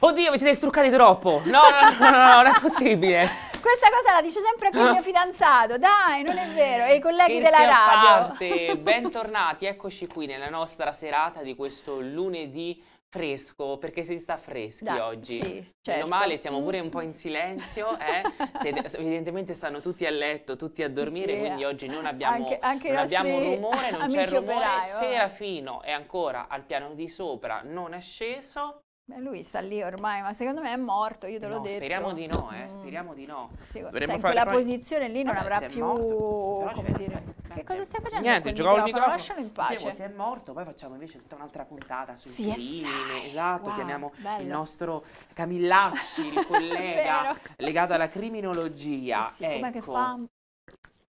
oddio, vi siete struccati troppo. No, no, no, no, non è possibile. Questa cosa la dice sempre anche il ah. mio fidanzato, dai, non è vero, e i colleghi Scherzi della radio. Parte. Bentornati, eccoci qui nella nostra serata di questo lunedì fresco perché si sta freschi da, oggi sì, certo. meno male siamo certo. pure un po' in silenzio eh? Se, evidentemente stanno tutti a letto tutti a dormire sì, eh. quindi oggi non abbiamo, anche, anche non abbiamo rumore non c'è rumore operaio. Oh. Serafino è ancora al piano di sopra non è sceso lui sta lì ormai, ma secondo me è morto, io te l'ho detto. Speriamo di no, eh, mm. speriamo di no. Sì, Dovremmo in quella poi... posizione lì non allora, avrà più... Come dire. Che cosa stai facendo? Niente, giocavo il microfono. Lascialo in pace. Dicevo, se è morto, poi facciamo invece tutta un'altra puntata sui sì, crime. Esatto, wow, chiamiamo bello. il nostro Camillacci, il collega legato alla criminologia. Sì, sì, ecco. che fa?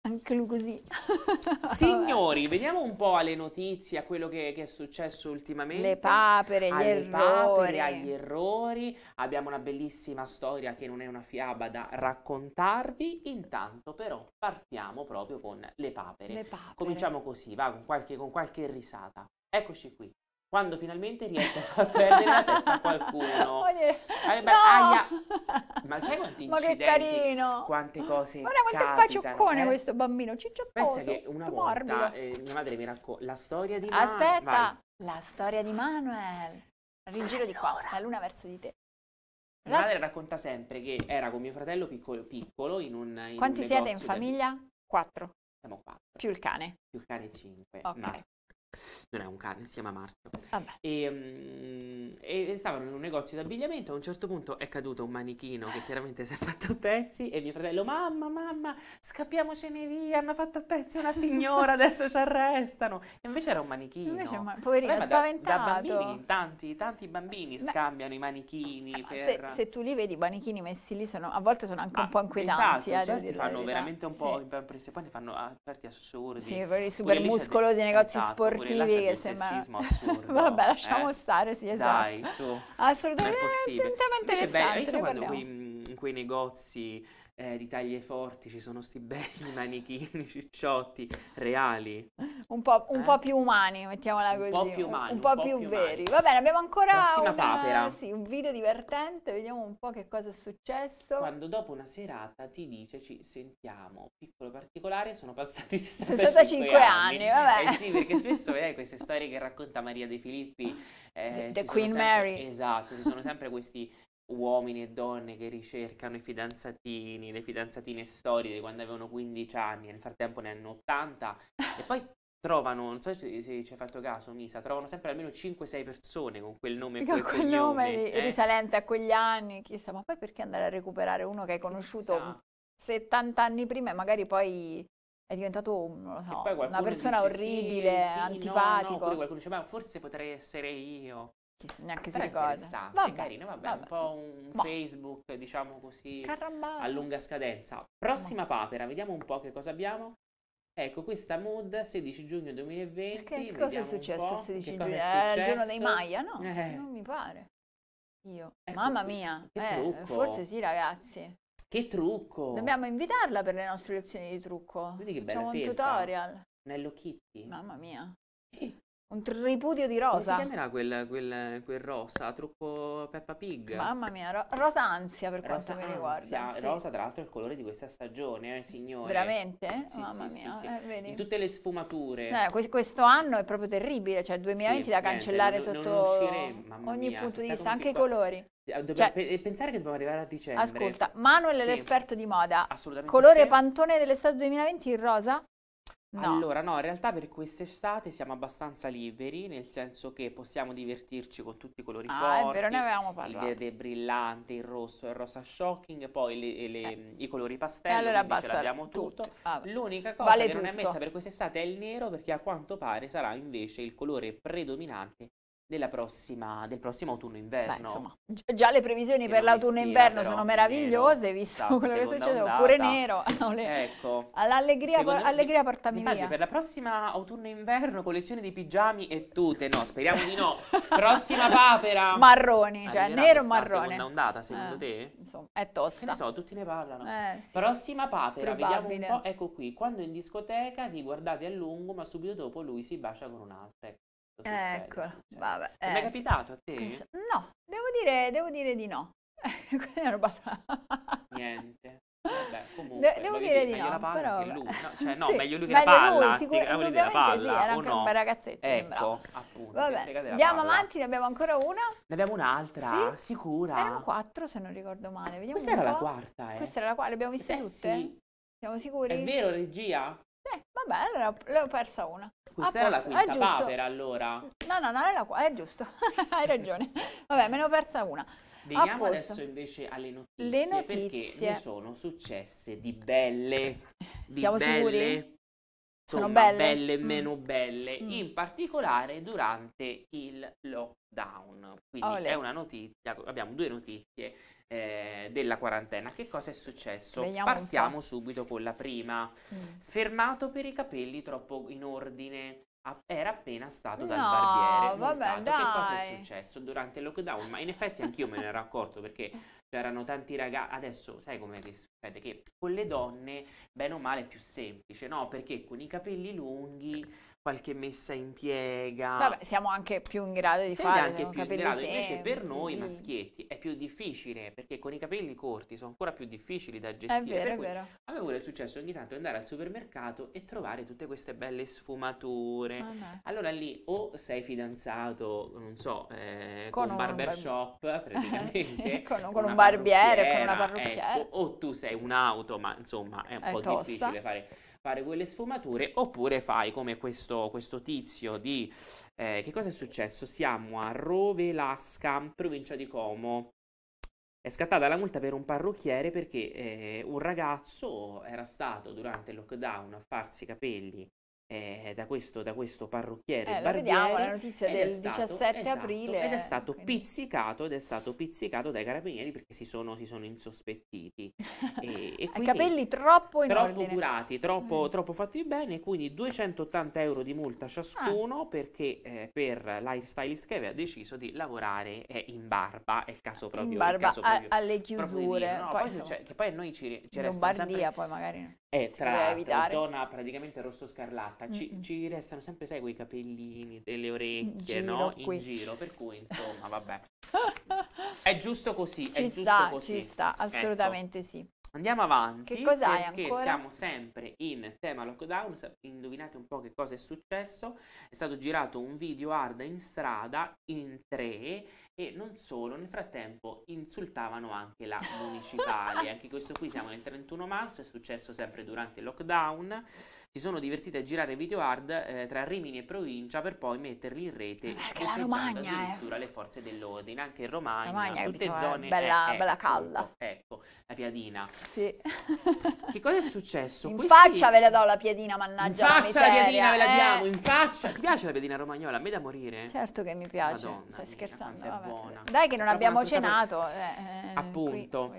Anche lui così. Signori, vediamo un po' alle notizie, a quello che, che è successo ultimamente. Le papere, gli errori. Papere, agli errori. Abbiamo una bellissima storia che non è una fiaba da raccontarvi. Intanto però partiamo proprio con le papere. Le papere. Cominciamo così, va, con qualche, con qualche risata. Eccoci qui quando finalmente riesci a far perdere la testa a qualcuno. Allora, beh, no! aia. Ma sai quanti Ma che carino! Quante cose Guarda quanto è pacioccone eh? questo bambino, cicciottoso, Pensa che una volta eh, mia madre mi racconta la storia di Manuel. Aspetta, Vai. la storia di Manuel. Rigiro di qua, la luna verso di te. Mia madre racconta sempre che era con mio fratello piccolo, piccolo in un in Quanti un siete in famiglia? Del... Quattro. Siamo quattro. Più il cane. Più il cane cinque. Ok. Ma non è un cane, si chiama Marzio. Ah e, e, stavano in un negozio di abbigliamento, a un certo punto è caduto un manichino che chiaramente si è fatto a pezzi e mio fratello, mamma, mamma, scappiamocene via, hanno fatto a pezzi una signora, adesso ci arrestano. E invece era un manichino. Invece ma- poverino, Vabbè, spaventato. Da, da, bambini, tanti, tanti bambini Beh, scambiano i manichini. Per... Se, se, tu li vedi, i manichini messi lì sono, a volte sono anche ma, un po' inquietanti. Esatto, eh, certi fanno veramente un po' sì. impressione, poi ne fanno certi assurdi. Sì, super muscolosi, negozi esatto, sportivi vivi che sembra... Vabbè, eh? lasciamo eh? stare, sì, esatto. Dai, su. Assolutamente, è possibile. Invece è bello, io quando quei, in mm, quei negozi eh, di taglie forti, ci sono questi belli manichini, cicciotti, reali. Un po', un eh? po più umani, mettiamola un così. Po umani, un, un po' più, più veri. Umani. Va bene, abbiamo ancora una, sì, un video divertente, vediamo un po' che cosa è successo. Quando dopo una serata ti dice ci sentiamo, piccolo particolare, sono passati 65, 65 anni. anni. Vabbè. Eh sì, perché spesso vedi eh, queste storie che racconta Maria De Filippi. Eh, The Queen sempre, Mary. Esatto, ci sono sempre questi uomini e donne che ricercano i fidanzatini, le fidanzatine storiche quando avevano 15 anni, nel frattempo ne hanno 80 e poi trovano, non so se, ci hai fatto caso Misa, trovano sempre almeno 5-6 persone con quel nome e con quel nome eh? risalente a quegli anni, chissà, ma poi perché andare a recuperare uno che hai conosciuto chissà. 70 anni prima e magari poi è diventato, so, una persona dice, orribile, sì, sì, antipatico. No, no, qualcuno dice, ma forse potrei essere io. Chissà, neanche Però si ricorda. Vabbè, è carino, vabbè, vabbè, un po' un boh. Facebook, diciamo così, Caramba. a lunga scadenza. Prossima boh. papera, vediamo un po' che cosa abbiamo. Ecco, questa mood 16 giugno 2020. Che cosa è successo il 16 giugno? È, è eh, il giorno dei Maya, no? Eh. Non mi pare. Io. Ecco, Mamma mia. Eh, forse sì, ragazzi. Che trucco! Dobbiamo invitarla per le nostre lezioni di trucco. Vedi che bella Facciamo un tutorial. Nello Kitty. Mamma mia. Eh. Un tripudio di rosa. Come si chiamerà quel, quel, quel, rosa? Trucco Peppa Pig? Mamma mia, ro- rosa ansia per rosa quanto ansia. mi riguarda. Sì. Rosa, tra l'altro, è il colore di questa stagione, eh, signore. Veramente? Sì, Mamma sì, mia, sì, eh, In tutte le sfumature. Eh, questo anno è proprio terribile, cioè 2020 da cancellare niente, sotto ogni mia, punto di vista, anche i colori. Eh, dobbiamo cioè, pensare che dobbiamo arrivare a dicembre. Ascolta, Manuel è l'esperto di moda. Assolutamente. Colore pantone dell'estate 2020, il rosa? Allora, no, in realtà per quest'estate siamo abbastanza liberi, nel senso che possiamo divertirci con tutti i colori Ah, è vero, ne avevamo il parlato. verde brillante, il rosso, il rosa shocking, poi le- le- eh. i colori E pastello, allora quindi ce basta l'abbiamo tutto. tutto. Ah, L'unica cosa Vale che non è tutto. messa per quest'estate è il nero, perché a quanto pare sarà invece il colore predominante della Prossima, del prossimo autunno-inverno. Beh, insomma, già le previsioni che per l'autunno-inverno sono meravigliose, nero, visto esatto, quello che succede, ondata. oppure nero. ecco. All'allegria por- allegria portami via. Per la prossima autunno-inverno, collezione di pigiami e tute, no, speriamo di no. prossima papera. Marroni, cioè nero o marrone. Seconda ondata, secondo eh, te? Insomma, è tosta. Che so, tutti ne parlano. Eh, sì, prossima papera, vediamo un po', ecco qui, quando in discoteca vi guardate a lungo, ma subito dopo lui si bacia con un'altra. Ecco. Ecco, cioè, cioè, vabbè. eh, è capitato a te? No, devo dire, devo dire di no. Quella roba Niente. Vabbè, comunque, devo dire di no, però... Lui. No, cioè, no sì, meglio lui che meglio la palla, lui, sicur- sicuramente la palla, sì, era anche no? un bel ragazzetto, Ecco, appunto, Vabbè, andiamo avanti, ne abbiamo ancora una. Ne abbiamo un'altra, sì? sicura. Erano quattro se non ricordo male, Vediamo Questa era la quarta, eh. Questa era la quale, abbiamo visto eh, tutte? Sì. Siamo sicuri? È vero, regia? Sì, vabbè, allora ne ho persa una. Questa era la quinta papera, allora. No, no, no, è la qua, è giusto, hai ragione. Vabbè, me ne ho persa una. Veniamo adesso invece alle notizie, Le notizie. perché ne sono successe di belle, di Siamo belle, sicuri? Insomma, sono belle. belle mm. meno belle, mm. in particolare durante il lockdown. Quindi Olè. è una notizia, abbiamo due notizie eh, della quarantena. Che cosa è successo? Vediamo Partiamo subito con la prima. Mm. Fermato per i capelli troppo in ordine. era appena stato no, dal barbiere. Vabbè, Che cosa è successo durante il lockdown? Ma in effetti anch'io me ne ero accorto perché c'erano tanti ragazzi. Adesso sai come succede? Che con le donne, bene o male, è più semplice, no? Perché con i capelli lunghi qualche messa in piega. Vabbè, siamo anche più in grado di siamo fare anche più in grado. Sempre. Invece per noi maschietti è più difficile perché con i capelli corti sono ancora più difficili da gestire. È vero, è vero. A me pure è successo ogni tanto andare al supermercato e trovare tutte queste belle sfumature. Ah, allora lì o sei fidanzato, non so, eh, con, con un barbershop bar- praticamente. con, con un barbiere, con una parrucchiera. Ecco, o tu sei un'auto, ma insomma è un è po' tosta. difficile fare fare quelle sfumature oppure fai come questo, questo tizio di... Eh, che cosa è successo? Siamo a Rovelasca, provincia di Como. È scattata la multa per un parrucchiere perché eh, un ragazzo era stato durante il lockdown a farsi i capelli eh, da, questo, da, questo, parrucchiere eh, barbiere. Vediamo, la notizia del stato, 17 esatto, aprile. Ed è stato quindi... pizzicato, ed è stato pizzicato dai carabinieri perché si sono, si sono insospettiti. e, e quindi, capelli troppo in Troppo ordine. curati, troppo, mm. troppo, fatti bene, quindi 280 euro di multa ciascuno ah. perché eh, per lifestylist che aveva deciso di lavorare eh, in barba, è il caso proprio. In barba caso a, proprio, alle chiusure. Dire, no, poi poi, cioè, che poi noi ci, ci resta Lombardia sempre... poi magari. Eh, tra, la zona praticamente rosso scarlatto fatta, ci, ci, restano sempre, sai, quei capellini delle orecchie, in no? Qui. In giro, per cui insomma, vabbè. è giusto così, ci è sta, giusto così. Ci sta, ecco. assolutamente ecco. sì. Andiamo avanti. Che cos'hai perché ancora? siamo sempre in tema lockdown. Indovinate un po' che cosa è successo. È stato girato un video hard in strada in tre e non solo, nel frattempo insultavano anche la municipale. anche questo qui siamo nel 31 marzo, è successo sempre durante il lockdown. Si sono divertiti a girare video hard eh, tra Rimini e provincia per poi metterli in rete. Eh, e Romagna eh. addirittura eh. le forze dell'ordine, anche in Romagna, Romagna tutte diciamo, zone bella, eh, bella calda. Ecco, la piadina. Sì. che cosa è successo? In Questi... faccia ve la do la piadina, mannaggia. In faccia la, la piadina ve la diamo, in faccia. Ti piace la piadina romagnola? A me da morire. Certo che mi piace. Madonna, Stai mia, scherzando, vabbè buona. Dai che non Però abbiamo cenato. Eh, eh Appunto.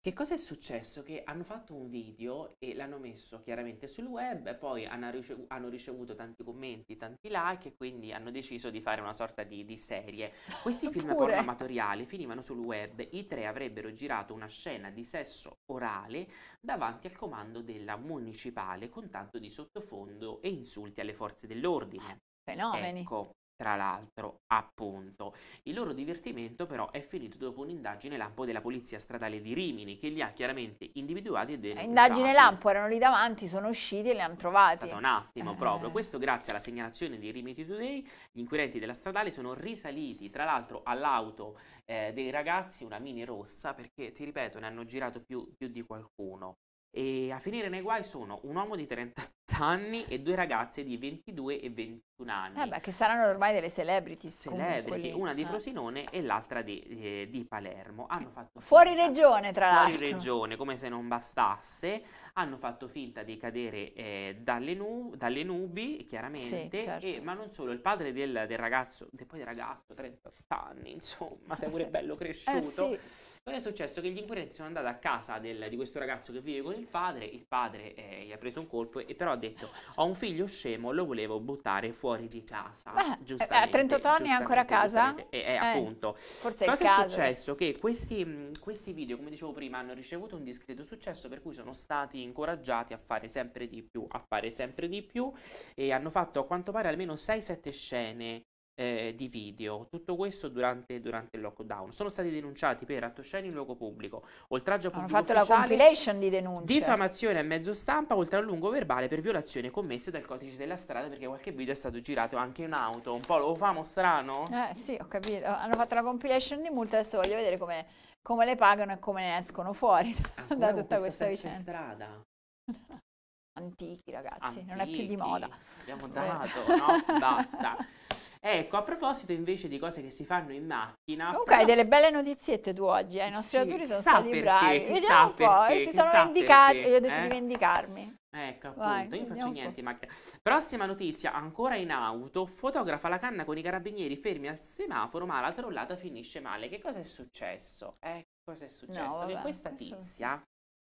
che cosa è successo? Che hanno fatto un video e l'hanno messo chiaramente sul web, e poi hanno ricevuto, hanno ricevuto, tanti commenti, tanti like e quindi hanno deciso di fare una sorta di, di serie. Questi film porno amatoriali finivano sul web, i tre avrebbero girato una scena di sesso orale davanti al comando della municipale con tanto di sottofondo e insulti alle forze dell'ordine. Ah, fenomeni. Ecco, tra l'altro, appunto. Il loro divertimento però è finito dopo un'indagine lampo della Polizia Stradale di Rimini che li ha chiaramente individuati e denunciati. Indagine lampo, erano lì davanti, sono usciti e li hanno trovati. È stato un attimo eh. proprio. Questo grazie alla segnalazione di Rimini Today, gli inquirenti della Stradale sono risaliti tra l'altro all'auto eh, dei ragazzi, una mini rossa, perché ti ripeto ne hanno girato più, più di qualcuno. E a finire nei guai sono un uomo di 38 anni e due ragazze di 22 e 21 anni. Eh beh, che saranno ormai delle celebrity. Celebrity, una di ah. Frosinone e l'altra di, di, eh, di Palermo. Hanno fatto fuori finta, regione, tra l'altro. Fuori regione, come se non bastasse. Hanno fatto finta di cadere eh, dalle, nu- dalle, nubi, chiaramente. Sì, certo. e, ma non solo, il padre del, del ragazzo, del poi del ragazzo, 38 anni, insomma, sei pure bello eh, cresciuto. eh, sì. Cosa è successo? Che gli inquirenti sono andati a casa del, di questo ragazzo che vive con il il padre, il padre eh, gli ha preso un colpo e però ha detto ho un figlio scemo, lo volevo buttare fuori di casa. Ah, eh, eh, A 38 anni è ancora a casa? E, eh, eh, appunto. Forse Cosa è, è successo? Che questi, mm, questi video, come dicevo prima, hanno ricevuto un discreto successo per cui sono stati incoraggiati a fare sempre di più, a fare sempre di più e hanno fatto a quanto pare almeno 6-7 scene eh, di video. Tutto questo durante, durante, il lockdown. Sono stati denunciati per attosceni in luogo pubblico, oltraggio a pubblico Hanno fatto ufficiale, la compilation di denunce. Diffamazione a mezzo stampa, oltre a lungo verbale per violazione commessa dal codice della strada perché qualche video è stato girato anche in auto. Un po' lo famo strano? Eh sì, ho capito. Hanno fatto la compilation di multe, adesso voglio vedere come, come le pagano e come ne escono fuori Ancora da tutta questa, questa vicenda. strada. Antichi ragazzi, Antichi. non è più di moda. Abbiamo dato, eh. no? Basta. Ecco, a proposito invece di cose che si fanno in macchina. Comunque hai delle belle notiziette tu oggi, eh? i nostri sì, autori sono stati perché, bravi. Vediamo un po', perché, eh, si sono vendicati, perché, io ho detto eh? di vendicarmi. Ecco, appunto, Vai, io non faccio niente in macchina. Prossima notizia, ancora in auto, fotografa la canna con i carabinieri fermi al semaforo, ma la trollata finisce male. Che cosa è successo? Eh, cosa è successo? No, vabbè, che questa tizia,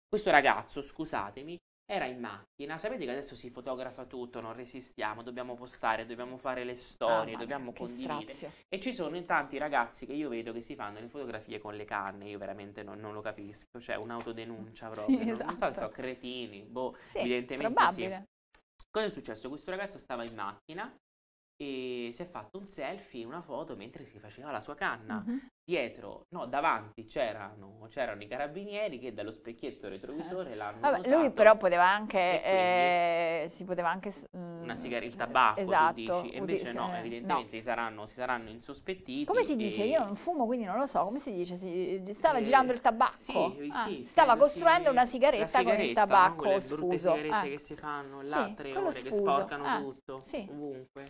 questo ragazzo, scusatemi, era in macchina. Sapete che adesso si fotografa tutto, non resistiamo, dobbiamo postare, dobbiamo fare le storie, ah, dobbiamo condividere. Strazio. E ci sono in tanti ragazzi che io vedo che si fanno le fotografie con le canne, io veramente non, non lo capisco, cioè un'autodenuncia proprio. Sì, esatto. Non so esatto. sono cretini, boh, sì, evidentemente probabile. sì. Cosa è successo? Questo ragazzo stava in macchina e si è fatto un selfie, una foto mentre si faceva la sua canna. Mm-hmm. Dietro, no, davanti c'erano, c'erano, i carabinieri che dallo specchietto retrovisore eh. l'hanno. Vabbè, lui però poteva anche. Eh, si poteva anche. Mm, una sigaretta, il tabacco, esatto, dici. E invece uti- no, eh, evidentemente no. Saranno, si saranno insospettiti. Come si dice? E... Io non fumo, quindi non lo so. Come si dice? Si, stava eh, girando il tabacco. Sì, ah, sì, stava costruendo si... una sigaretta, sigaretta, con il tabacco no? sfuso. Le sigarette ah. che si fanno là sì, tre ore sfuso. che sporcano ah, tutto. Ovunque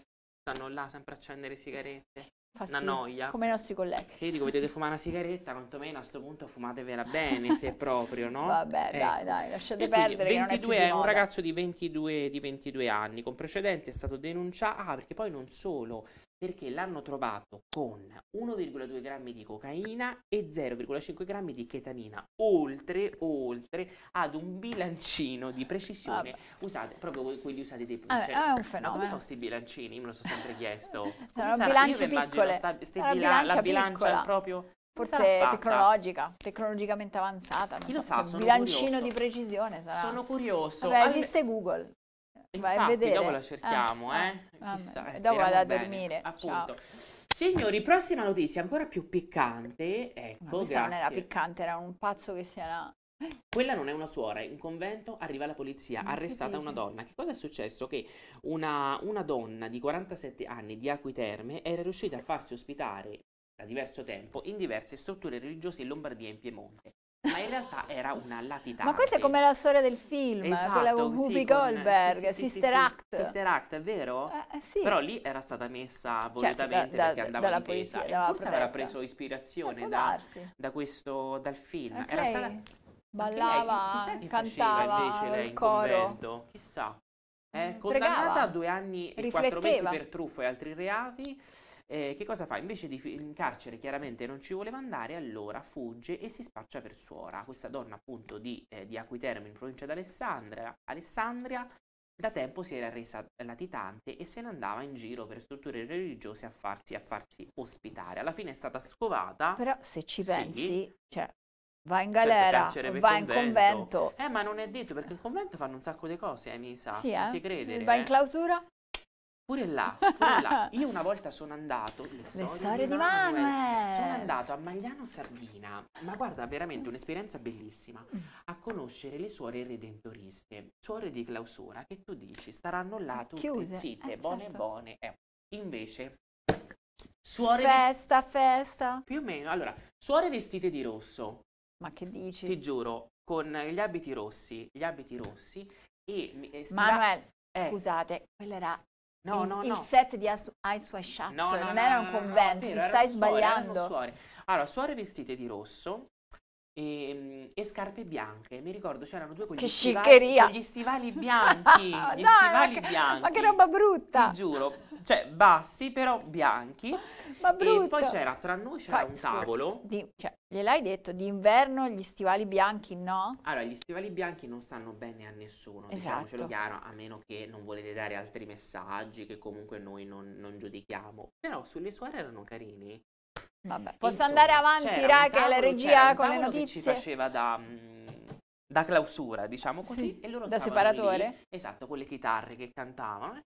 stanno là sempre a accendere sigarette. Fa una noia. Come i nostri colleghi. Che io dico, potete fumare una sigaretta, quantomeno a questo punto fumatevela bene, se proprio, no? Vabbè, eh. dai, ecco. dai, lasciate e perdere. 22, è un ragazzo di 22, di 22, anni, con precedente è stato denunciato, ah, perché poi non solo, perché l'hanno trovato con 1,2 grammi di cocaina e 0,5 grammi di chetamina, oltre, oltre ad un bilancino di precisione Vabbè. usate, proprio quelli usati dei punti. È un fenomeno. Ma come sono questi bilancini? Io me lo sono sempre chiesto. Come sarà? bilanci Io piccole. Sta, sta bila- la bilancia proprio... Forse tecnologica, tecnologicamente avanzata. Non Chi so lo sa, Un bilancino curioso. di precisione sarà. Sono curioso. Vabbè, esiste Google. Vai a vedere. dopo la cerchiamo, ah, eh. Ah, Chissà, eh, dopo vado a bene. dormire. Appunto. Ciao. Signori, prossima notizia, ancora più piccante. Ecco, questa non era piccante, era un pazzo che si era quella non è una suora, in convento arriva la polizia, Ma arrestata una donna. Che cosa è successo? Che una, una, donna di 47 anni di Acquiterme era riuscita a farsi ospitare da diverso tempo in diverse strutture religiose in Lombardia e in Piemonte ma in realtà era una latitante. Ma questa è come la storia del film, esatto, quella con esatto, Whoopi sì, Goldberg, sì, sì, Sister Act. Sister Act, è vero? Eh, eh, sì. Però lì era stata messa cioè, volutamente certo, da, perché andava dalla in polizia, forse protetta. aveva preso ispirazione eh, da, da questo, dal film. Okay. Era stata... Ballava, lei, cantava, invece lei il coro. Convento? Chissà. È mm, condannata Pregava. a due anni e quattro mesi per truffo e altri reati. Eh, che cosa fa? Invece di in carcere chiaramente non ci voleva andare, allora fugge e si spaccia per suora. Questa donna appunto di, eh, di Aquiterme in provincia d'Alessandria, Alessandria, da tempo si era resa latitante e se ne andava in giro per strutture religiose a farsi, a farsi ospitare. Alla fine è stata scovata. Però se ci pensi, sì, cioè, va in galera, certo, va convento. in convento. Eh, ma non è detto perché il convento fanno un sacco di cose, eh, mi sa. Sì, eh? credere. Va in eh? clausura? Pure là, pure là. Io una volta sono andato. Le storie, le storie di, Manuel, Sono andato a Magliano Sardina, ma guarda, veramente un'esperienza bellissima. Mm. A conoscere le suore redentoriste, suore di clausura, che tu dici staranno là tutte Chiuse. zitte, eh, buone certo. buone. Eh. Invece. Suore festa, festa. Più o meno. Allora, suore vestite di rosso. Ma che dici? Ti giuro, con gli abiti rossi, gli abiti rossi e, e Manuel, eh. scusate, quella era No, il, no, il no. set di Ice White Shut, no, no, non era un convento, ti stai sbagliando. Suore, allora, suore vestite di rosso, e, ehm, e, scarpe bianche. Mi ricordo c'erano due con gli, stivali, con gli stivali bianchi. no, gli stivali ma che, bianchi. Ma che roba brutta! Ti giuro, cioè bassi però bianchi. Ma brutto. E poi c'era tra noi c'era poi, un tavolo. Di, cioè, gliel'hai detto d'inverno gli stivali bianchi no? Allora, gli stivali bianchi non stanno bene a nessuno, esatto. diciamocelo chiaro, a meno che non volete dare altri messaggi che comunque noi non, non giudichiamo. Però sulle suore erano carini. Vabbè, posso Insomma, andare avanti, Rache, la regia con le notizie? Che ci faceva da, mm, da clausura, diciamo così, sì, e loro da separatore? Lì, esatto, con le chitarre che cantavano.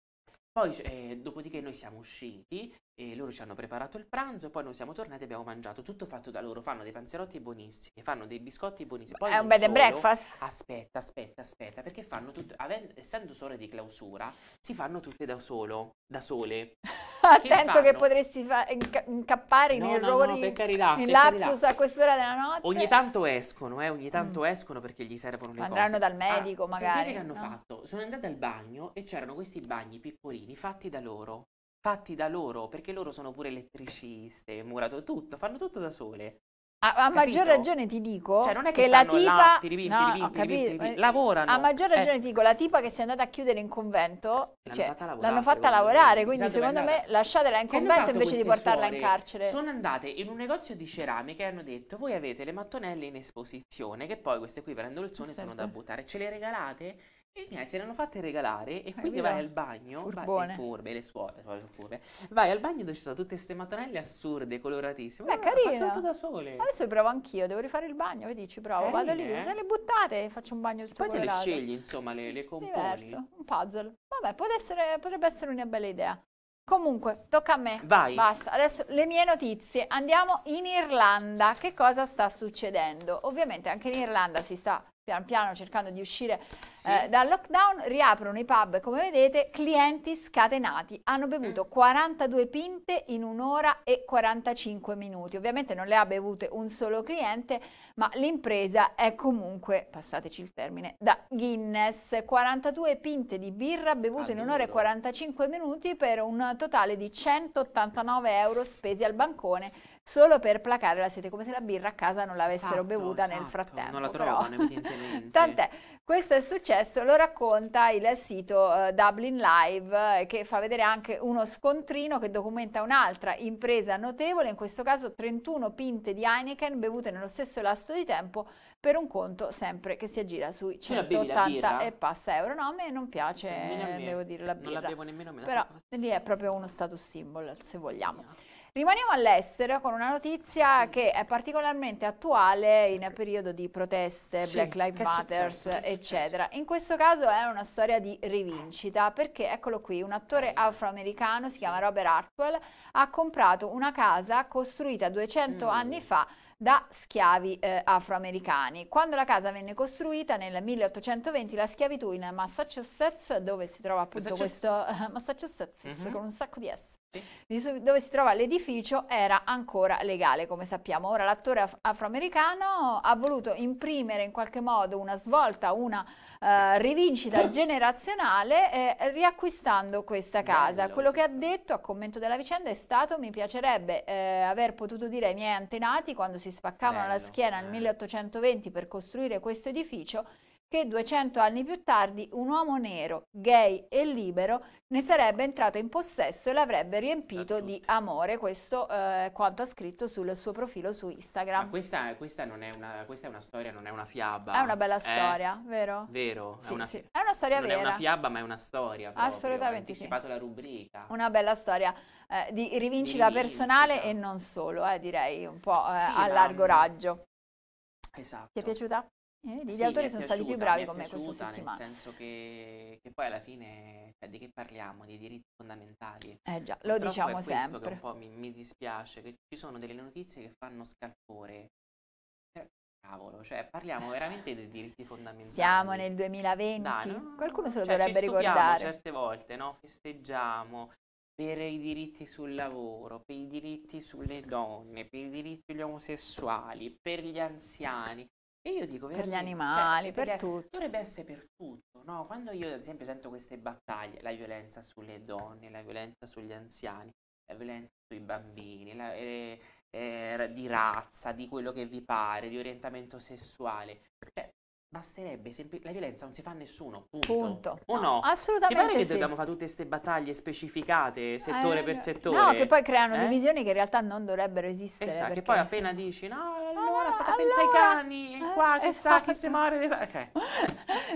Poi, eh, dopodiché, noi siamo usciti e loro ci hanno preparato il pranzo, poi noi siamo tornati e abbiamo mangiato tutto fatto da loro. Fanno dei panzerotti buonissimi, fanno dei biscotti buonissimi. Poi È un bed and breakfast? Aspetta, aspetta, aspetta, perché fanno tutto, essendo sore di clausura, si fanno tutte da solo, da sole. Attento che, che potresti fa- inca- incappare in no, errori, no, no, per carità, in per lapsus carità. a quest'ora della notte. Ogni tanto escono, eh, ogni tanto mm. escono perché gli servono le Andranno cose. Andranno dal ah, medico ah, magari. che hanno fatto? Sono andata al bagno e c'erano questi bagni piccolini fatti da loro. Fatti da loro, perché loro sono pure elettriciste, murato, tutto, fanno tutto da sole. A, a maggior ragione ti dico cioè, non è che, che la tipa eh, lavorano. A maggior ragione eh. ti dico la tipa che si è andata a chiudere in convento, l'hanno cioè, fatta lavorare, fatta lavorare quindi secondo me lasciatela in convento invece di portarla in carcere. Sono andate in un negozio di ceramica e hanno detto "Voi avete le mattonelle in esposizione che poi queste qui prendo il sole sono da buttare, ce le regalate?" E mia, se ne hanno fatte regalare e eh, quindi vai al bagno, vai, furbe, le suore, sono furbe, vai al bagno dove ci sono tutte queste mattonelle assurde, coloratissime. Beh, carino. tutto da sole. Adesso provo anch'io, devo rifare il bagno, vedi, ci provo, Carine, vado lì, eh? se le buttate faccio un bagno tutto Poi colorato. te le scegli, insomma, le, le componi. Diverso, un puzzle. Vabbè, essere, potrebbe essere una bella idea. Comunque, tocca a me. Vai. Basta. Adesso le mie notizie. Andiamo in Irlanda. Che cosa sta succedendo? Ovviamente anche in Irlanda si sta pian piano cercando di uscire sì. eh, dal lockdown. Riaprono i pub, come vedete, clienti scatenati. Hanno bevuto mm. 42 pinte in un'ora e 45 minuti. Ovviamente non le ha bevute un solo cliente, ma l'impresa è comunque, passateci il termine, da Guinness. 42 pinte di birra bevute in un'ora e 45 minuti per un totale di 189 euro spesi al bancone solo per placare la sete, come se la birra a casa non l'avessero esatto, bevuta esatto. nel frattempo. Non la trovano, evidentemente. Tant'è, questo è successo, lo racconta il sito uh, Dublin Live, eh, che fa vedere anche uno scontrino che documenta un'altra impresa notevole, in questo caso 31 pinte di Heineken bevute nello stesso lasso di tempo per un conto sempre che si aggira sui 180 e passa euro. No, a me non piace, cioè, me. devo dire, la birra. Non la bevo nemmeno a me. Però lì è proprio uno status symbol, se vogliamo. No. Rimaniamo all'estero con una notizia sì. che è particolarmente attuale in periodo di proteste, sì, Black Lives Matter, eccetera. In questo caso è una storia di rivincita perché, eccolo qui, un attore afroamericano, si chiama Robert Hartwell, ha comprato una casa costruita 200 mm. anni fa da schiavi eh, afroamericani. Quando la casa venne costruita nel 1820 la schiavitù in Massachusetts, dove si trova appunto questo eh, Massachusetts mm -hmm. con un sacco di S, dove si trova l'edificio era ancora legale, come sappiamo. Ora l'attore af afroamericano ha voluto imprimere in qualche modo una svolta, una uh, rivincita generazionale eh, riacquistando questa casa. Quello che ha detto a commento della vicenda è stato mi piacerebbe eh, aver potuto dire ai miei antenati quando si spaccavano Bello. la schiena nel 1820 per costruire questo edificio che 200 anni più tardi un uomo nero, gay e libero ne sarebbe entrato in possesso e l'avrebbe riempito di amore. Questo è eh, quanto ha scritto sul suo profilo su Instagram. Questa, questa, è una, questa, è una, storia, non è una fiaba. È una bella eh? storia, eh? vero? Vero. Sì, è, una, sì. è, una, storia non vera. Non è una fiaba, ma è una storia. Proprio. Assolutamente. Ho anticipato sì. la rubrica. Una bella storia. Eh, di rivincita, rivincita personale e non solo, eh, direi, un po' eh, a largo raggio. Esatto. Ti è piaciuta? Eh, gli sì, autori sono stati più bravi con me questa settimana. Nel senso che, che poi alla fine, cioè, di che parliamo? Di diritti fondamentali. Eh già, lo Purtroppo diciamo sempre. Che un po' mi, mi, dispiace, che ci sono delle notizie che fanno scalpore. Eh, cavolo, cioè parliamo veramente dei diritti fondamentali. Siamo nel 2020, Dai, no? qualcuno se lo cioè, dovrebbe ricordare. certe volte, no? Festeggiamo, per i diritti sul lavoro, per i diritti sulle donne, per i diritti degli omosessuali, per gli anziani, e io dico per gli cioè, animali, cioè, per tutto. Dovrebbe essere per tutto, no? Quando io ad esempio sento queste battaglie, la violenza sulle donne, la violenza sugli anziani, la violenza sui bambini, la, eh, eh, di razza, di quello che vi pare, di orientamento sessuale, cioè, basterebbe sempl- la violenza non si fa a nessuno punto, punto. o no, no? assolutamente ti pare che sì. dobbiamo fare tutte queste battaglie specificate eh, settore eh, per settore no che poi creano eh? divisioni che in realtà non dovrebbero esistere esatto, perché che poi appena dici no stata allora, pensa ai cani, e eh, qua ci esatto. sta chi si esatto. muore. Deve... Cioè.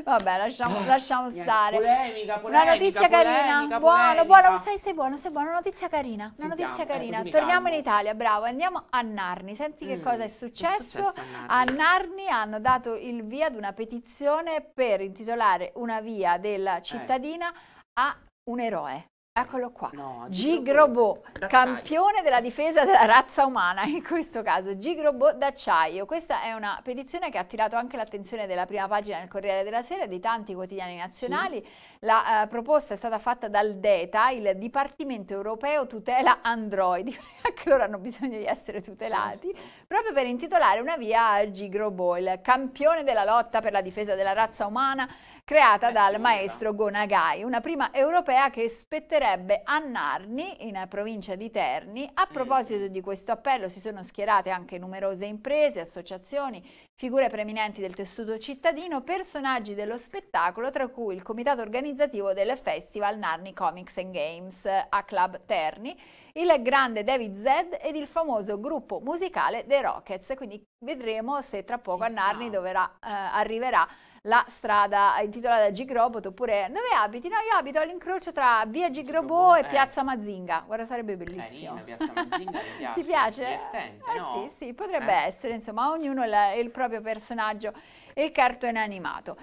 Vabbè, lasciamo, eh, lasciamo stare. Polemica, polemica. Una notizia polemica, carina. Polemica, buono, buono, sai, sei buono, sei buono. Una notizia carina. Una Sentiamo, notizia eh, carina. Eh, Torniamo in Italia, bravo. Andiamo a Narni. Senti mm, che cosa è successo. È successo a, Narni. a, Narni. hanno dato il via ad una petizione per intitolare una via della cittadina eh. a un eroe. Eccolo qua, no, Gigrobot, campione della difesa della razza umana, in questo caso Gigrobot d'acciaio. Questa è una petizione che ha attirato anche l'attenzione della prima pagina del Corriere della Sera e di tanti quotidiani nazionali. Sì. La eh, proposta è stata fatta dal DETA, il Dipartimento Europeo Tutela Android, anche loro hanno bisogno di essere tutelati, sì. Certo. proprio per intitolare una via a Gigrobot, il campione della lotta per la difesa della razza umana creata eh, dal maestro esatto. Gonagai, una prima europea che spetterebbe a Narni, in provincia di Terni. A mm. proposito di questo appello si sono schierate anche numerose imprese, associazioni, figure preminenti del tessuto cittadino, personaggi dello spettacolo, tra cui il comitato organizzativo del Festival Narni Comics and Games a Club Terni, il grande David Zed ed il famoso gruppo musicale The Rockets. Quindi vedremo se tra poco a Narni doverà, eh, arriverà la strada intitolata Gigrobot oppure dove abiti? No, io abito all'incrocio tra via Gigrobot e eh. Piazza Mazinga. Guarda, sarebbe bellissimo. Carina, Piazza Mazinga mi piace. Ti piace? eh, no? Sì, sì, potrebbe eh. essere, insomma, ognuno ha il, il proprio personaggio e cartone animato.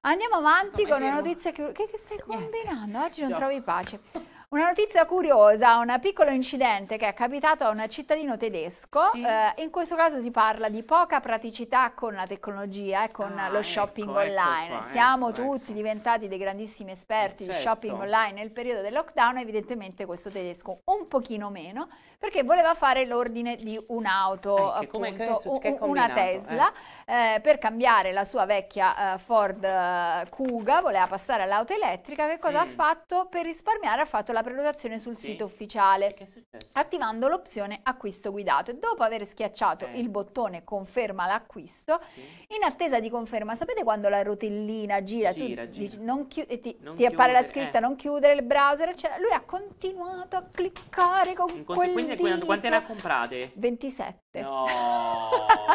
Andiamo avanti Come con una notizia che, che, che stai Niente. combinando, oggi non Gio. trovi pace. Una notizia curiosa, un piccolo incidente che è capitato a un cittadino tedesco, sì. eh, in questo caso si parla di poca praticità con la tecnologia e con ah, lo ecco, shopping ecco, online. Ecco qua, Siamo ecco, tutti diventati dei grandissimi esperti certo. di shopping online nel periodo del lockdown, evidentemente questo tedesco un pochino meno, perché voleva fare l'ordine di un'auto, eh, appunto, un, una eh? Tesla, eh. Eh, per cambiare la sua vecchia eh, Ford eh, Kuga, voleva passare all'auto elettrica, che cosa sì. ha fatto? Per risparmiare ha fatto la prenotazione sul sì. sito ufficiale, attivando l'opzione acquisto guidato. E dopo aver schiacciato eh. il bottone conferma l'acquisto, sì. in attesa di conferma, sapete quando la rotellina gira, gira, tu, gira. Dici, non chi- ti, non ti appare la scritta eh. non chiudere il browser, eccetera. Cioè lui ha continuato a cliccare con in quel quindi, dito. Quante ne ha comprate? 27. No,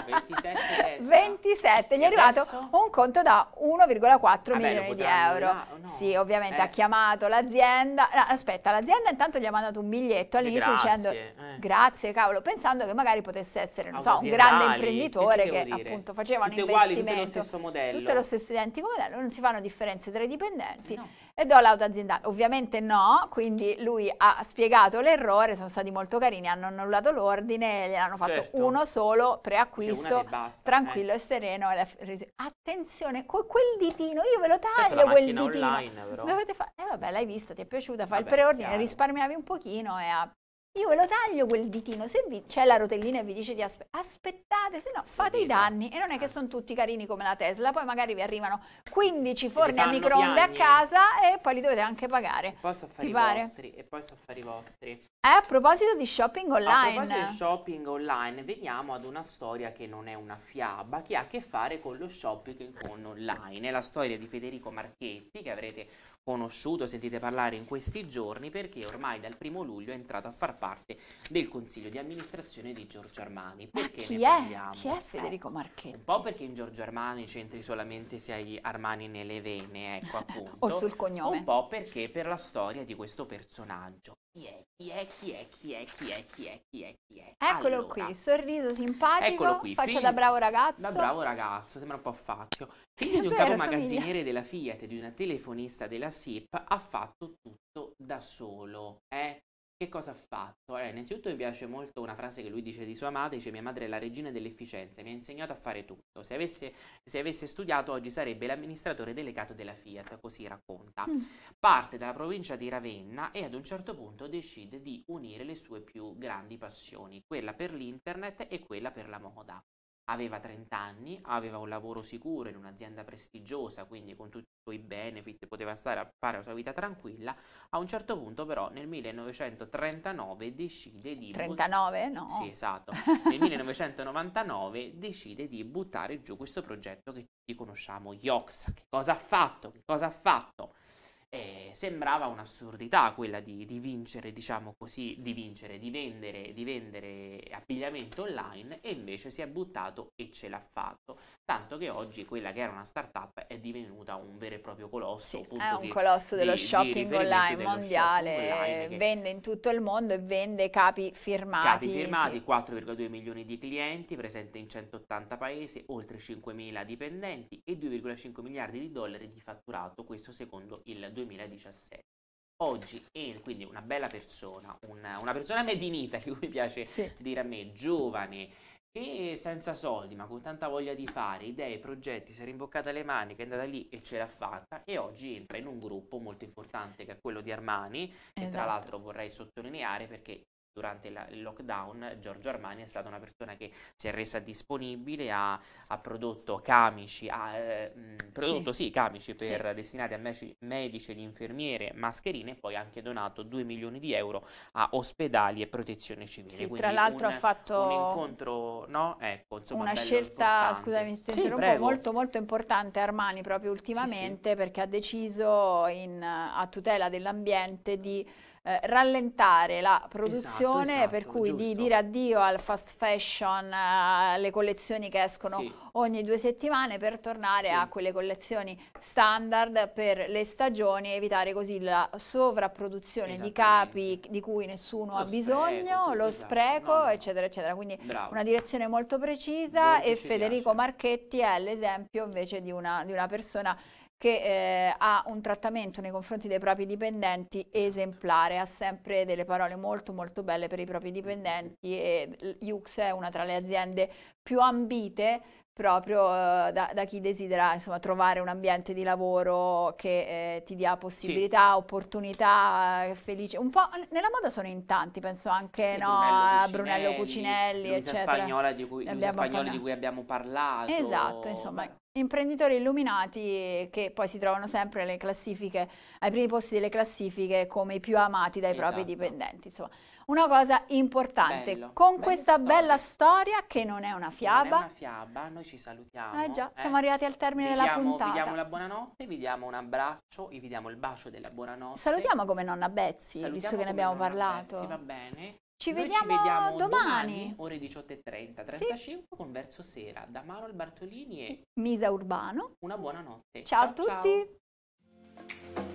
27. 27, gli è arrivato un conto da 1,4 milioni di euro. Là, ah, no. Sì, ovviamente eh. ha chiamato l'azienda. Ah, aspetta aspetta, l'azienda intanto gli ha mandato un biglietto all'inizio dicendo eh. grazie, cavolo, pensando che magari potesse essere, non so, un grande imprenditore che, che appunto faceva tutte un investimento. Uguali, tutto lo stesso modello. Tutto lo stesso identico modello, non si fanno differenze tra i dipendenti. Eh no e do l'auto aziendale. Ovviamente no, quindi lui ha spiegato l'errore, sono stati molto carini, hanno annullato l'ordine, gliel'hanno fatto certo. uno solo, preacquisto, basta, eh. tranquillo eh. e sereno. Attenzione, quel ditino, io ve lo certo, taglio certo, quel ditino. Online, Dovete fa- eh vabbè, l'hai visto, ti è piaciuta, fai vabbè, il preordine, chiaro. risparmiavi un pochino e ha io ve lo taglio quel ditino, se c'è la rotellina e vi dice di aspe aspettate, se no fate i danni e non è che sono tutti carini come la Tesla, poi magari vi arrivano 15 forni a microonde piagne. a casa e poi li dovete anche pagare. E poi so fare i pare? vostri, e poi so fare i vostri. Eh, a proposito di shopping online. A proposito di shopping online, veniamo ad una storia che non è una fiaba, che ha a che fare con lo shopping con online. È la storia di Federico Marchetti, che avrete conosciuto, sentite parlare in questi giorni, perché ormai dal primo luglio è entrato a far parte del consiglio di amministrazione di Giorgio Armani. Perché chi ne parliamo? È? Chi è Federico Marchetti? Eh, un po' perché in Giorgio Armani c'entri solamente se hai Armani nelle vene, ecco appunto. o sul cognome. Un po' perché per la storia di questo personaggio. Chi è? Chi è? Chi è? Chi è? Chi è? Chi è? Chi è? Chi è? Eccolo allora, qui, sorriso simpatico, eccolo qui, faccia da bravo ragazzo. Da bravo ragazzo, sembra un po' fazio. Figlio di un capo magazziniere della Fiat e di una telefonista della SIP, ha fatto tutto da solo. Eh? Che cosa ha fatto? Allora, innanzitutto mi piace molto una frase che lui dice di sua madre, dice mia madre è la regina dell'efficienza, mi ha insegnato a fare tutto, se avesse, se avesse studiato oggi sarebbe l'amministratore delegato della Fiat, così racconta. Mm. Parte dalla provincia di Ravenna e ad un certo punto decide di unire le sue più grandi passioni, quella per l'internet e quella per la moda aveva 30 anni, aveva un lavoro sicuro in un'azienda prestigiosa, quindi con tutti i suoi benefit poteva stare a fare la sua vita tranquilla. A un certo punto però nel 1939 decide di 39, but... no. Sì, esatto. nel 1999 decide di buttare giù questo progetto che tutti conosciamo, Yox. Che cosa ha fatto? Che cosa ha fatto? E sembrava un'assurdità quella di, di, vincere, diciamo così, di vincere, di vendere, di vendere abbigliamento online e invece si è buttato e ce l'ha fatto. Tanto che oggi quella che era una startup è divenuta un vero e proprio colosso. Sì, è un di, colosso dello di, shopping online dello mondiale, shopping online vende in tutto il mondo e vende capi firmati. Capi firmati, sì. 4,2 milioni di clienti, presente in 180 paesi, oltre 5 mila dipendenti e 2,5 miliardi di dollari di fatturato, questo secondo il 2000. 2017. Oggi, è quindi una bella persona, una, una persona made in Italy, come piace sì. dire a me, giovane, e senza soldi ma con tanta voglia di fare, idee, progetti, si è rimboccata le maniche, è andata lì e ce l'ha fatta e oggi entra in un gruppo molto importante che è quello di Armani, esatto. che tra esatto. l'altro vorrei sottolineare perché durante la, il lockdown Giorgio Armani è stata una persona che si è resa disponibile, ha, ha prodotto camici, ha eh, prodotto sì. sì camici per, sì. destinati a medici, medici ed infermiere, mascherine e poi ha anche donato 2 milioni di euro a ospedali e protezione civile. Sì, tra l'altro ha fatto un incontro, no? ecco, insomma, una scelta, scusami ti interrompo, molto molto importante Armani proprio ultimamente perché ha deciso in, a tutela dell'ambiente di eh, rallentare la esatto, produzione, esatto, esatto, per cui giusto. di dire addio al fast fashion, eh, alle collezioni che escono sì. ogni due settimane, per tornare sì. a quelle collezioni standard per le stagioni e evitare così la sovrapproduzione di capi di cui nessuno lo ha bisogno, spreco, lo esatto. spreco, no, no. eccetera, eccetera. Quindi Bravo. una direzione molto precisa Molto e Federico piace. Marchetti è l'esempio invece di una, di una persona che eh, ha un trattamento nei confronti dei propri dipendenti esatto. esemplare, ha sempre delle parole molto molto belle per i propri dipendenti e Yux è una tra le aziende più ambite proprio eh, da, da, chi desidera insomma, trovare un ambiente di lavoro che eh, ti dia possibilità, sì. opportunità, eh, felice. Un po' nella moda sono in tanti, penso anche sì, no, Brunello a Brunello Cucinelli, Luisa eccetera. Spagnola di cui, Spagnola di cui abbiamo parlato. Esatto, insomma. Beh Imprenditori illuminati che poi si trovano sempre alle classifiche, ai primi posti delle classifiche come i più amati dai esatto. propri dipendenti. Insomma, una cosa importante, Bello. con bella questa storia. bella storia che non è una fiaba. Non è una fiaba, noi ci salutiamo. Eh già, eh. siamo arrivati al termine vi della diamo, puntata. Vi diamo la buonanotte, vi diamo un abbraccio, vi diamo il bacio della buonanotte. Salutiamo come nonna Betsy, salutiamo visto che ne abbiamo parlato. Betsy, va bene. Ci vediamo, ci vediamo, domani. domani ore 18.30, 35 sì. con Verso Sera da Manuel Bartolini e Misa Urbano. Una buona notte. Ciao, ciao a tutti. Ciao.